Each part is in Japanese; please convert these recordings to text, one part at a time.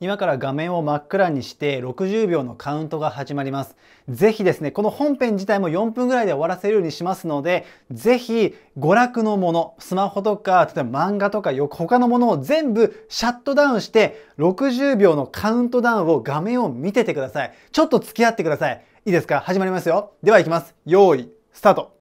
今から画面を真っ暗にして60秒のカウントが始まります。ぜひですね、この本編自体も4分ぐらいで終わらせるようにしますので、ぜひ娯楽のもの、スマホとか、例えば漫画とか他のものを全部シャットダウンして、60秒のカウントダウンを画面を見ててください。ちょっと付き合ってください。いいですか始まりますよ。では行きます。用意、スタート。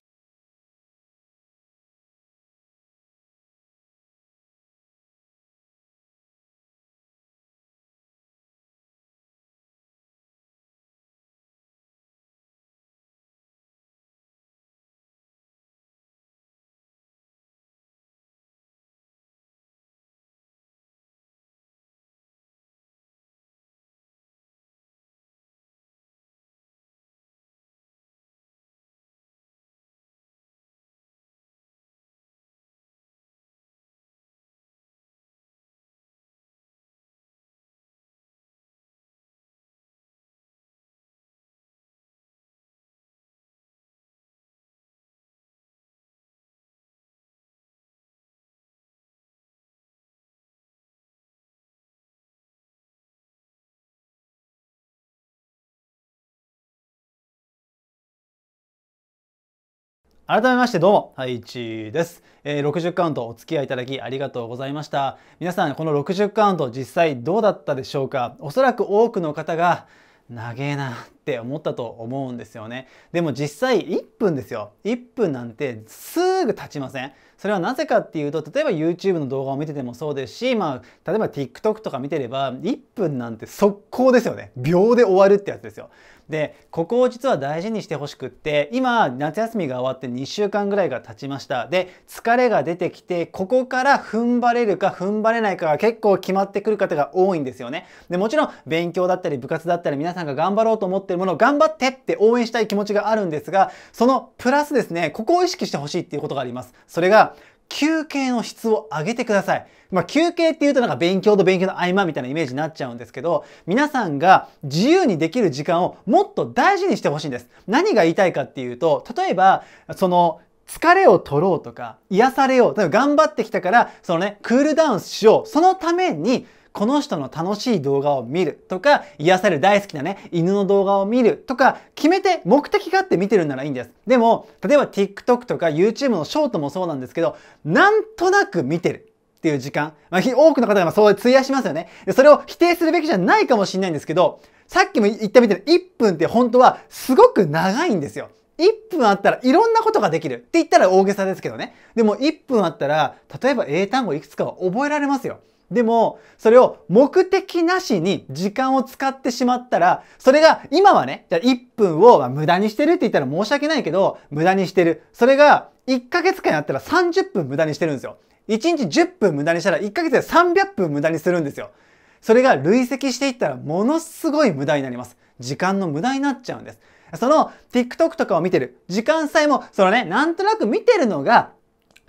改めましてどうも、ハイチーです、えー、60カウントお付き合いいただきありがとうございました。皆さん、この60カウント実際どうだったでしょうかおそらく多くの方が、長えなって思ったと思うんですよね。でも実際1分ですよ。1分なんてすぐ経ちません。それはなぜかっていうと、例えば YouTube の動画を見ててもそうですし、まあ、例えば TikTok とか見てれば、1分なんて速攻ですよね。秒で終わるってやつですよ。で、ここを実は大事にしてほしくって、今、夏休みが終わって2週間ぐらいが経ちました。で、疲れが出てきて、ここから踏ん張れるか踏ん張れないかが結構決まってくる方が多いんですよね。で、もちろん勉強だったり部活だったり皆さんが頑張ろうと思ってるものを頑張ってって応援したい気持ちがあるんですが、そのプラスですね、ここを意識してほしいっていうことがあります。それが、休憩の質を上げてください。まあ、休憩っていうとなんか勉強と勉強の合間みたいなイメージになっちゃうんですけど、皆さんが自由にできる時間をもっと大事にしてほしいんです。何が言いたいかっていうと、例えば、その、疲れを取ろうとか、癒されよう。頑張ってきたから、そのね、クールダウンしよう。そのために、この人の楽しい動画を見るとか、癒される大好きなね、犬の動画を見るとか、決めて目的があって見てるならいいんです。でも、例えば TikTok とか YouTube のショートもそうなんですけど、なんとなく見てる。っていう時間、まあ、多くの方がそう費やしますよねで。それを否定するべきじゃないかもしれないんですけど、さっきも言ったみたいに1分って本当はすごく長いんですよ。1分あったらいろんなことができるって言ったら大げさですけどね。でも1分あったら、例えば英単語いくつかは覚えられますよ。でも、それを目的なしに時間を使ってしまったら、それが今はね、じゃあ1分を無駄にしてるって言ったら申し訳ないけど、無駄にしてる。それが1ヶ月間やったら30分無駄にしてるんですよ。1日10分無駄にしたら1ヶ月で300分無駄にするんですよ。それが累積していったらものすごい無駄になります。時間の無駄になっちゃうんです。その TikTok とかを見てる時間さえも、そのね、なんとなく見てるのが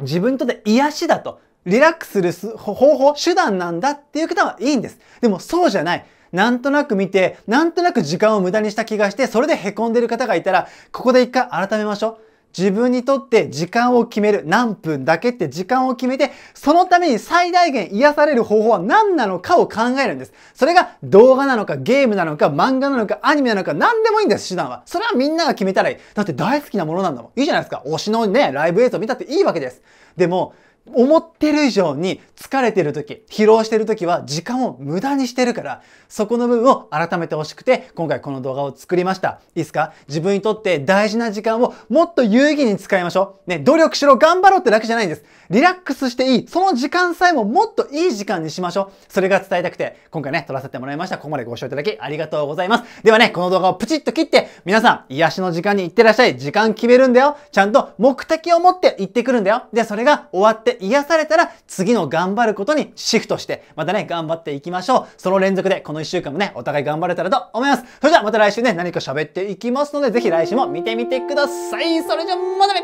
自分にとって癒しだと。リラックスする方法、手段なんだっていう方はいいんです。でもそうじゃない。なんとなく見て、なんとなく時間を無駄にした気がして、それで凹んでる方がいたら、ここで一回改めましょう。自分にとって時間を決める。何分だけって時間を決めて、そのために最大限癒される方法は何なのかを考えるんです。それが動画なのか、ゲームなのか、漫画なのか、アニメなのか、何でもいいんです、手段は。それはみんなが決めたらいい。だって大好きなものなんだもん。いいじゃないですか。推しのね、ライブ映像見たっていいわけです。でも、思ってる以上に疲れてる時、疲労してる時は時間を無駄にしてるから、そこの部分を改めて欲しくて、今回この動画を作りました。いいですか自分にとって大事な時間をもっと有意義に使いましょう。ね、努力しろ、頑張ろうってだけじゃないんです。リラックスしていい、その時間さえももっといい時間にしましょう。それが伝えたくて、今回ね、撮らせてもらいました。ここまでご視聴いただきありがとうございます。ではね、この動画をプチッと切って、皆さん、癒しの時間に行ってらっしゃい。時間決めるんだよ。ちゃんと目的を持って行ってくるんだよ。で、それが終わって癒されたら次の頑張ることにシフトして、またね、頑張っていきましょう。その連続でこの1週間もね、お互い頑張れたらと思います。それじゃあまた来週ね、何か喋っていきますので、是非来週も見てみてください。それじゃあまたね、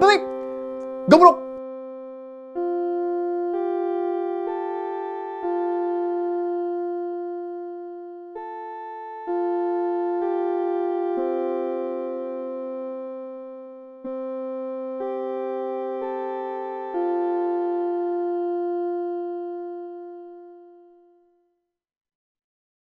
バイバイ頑張ろう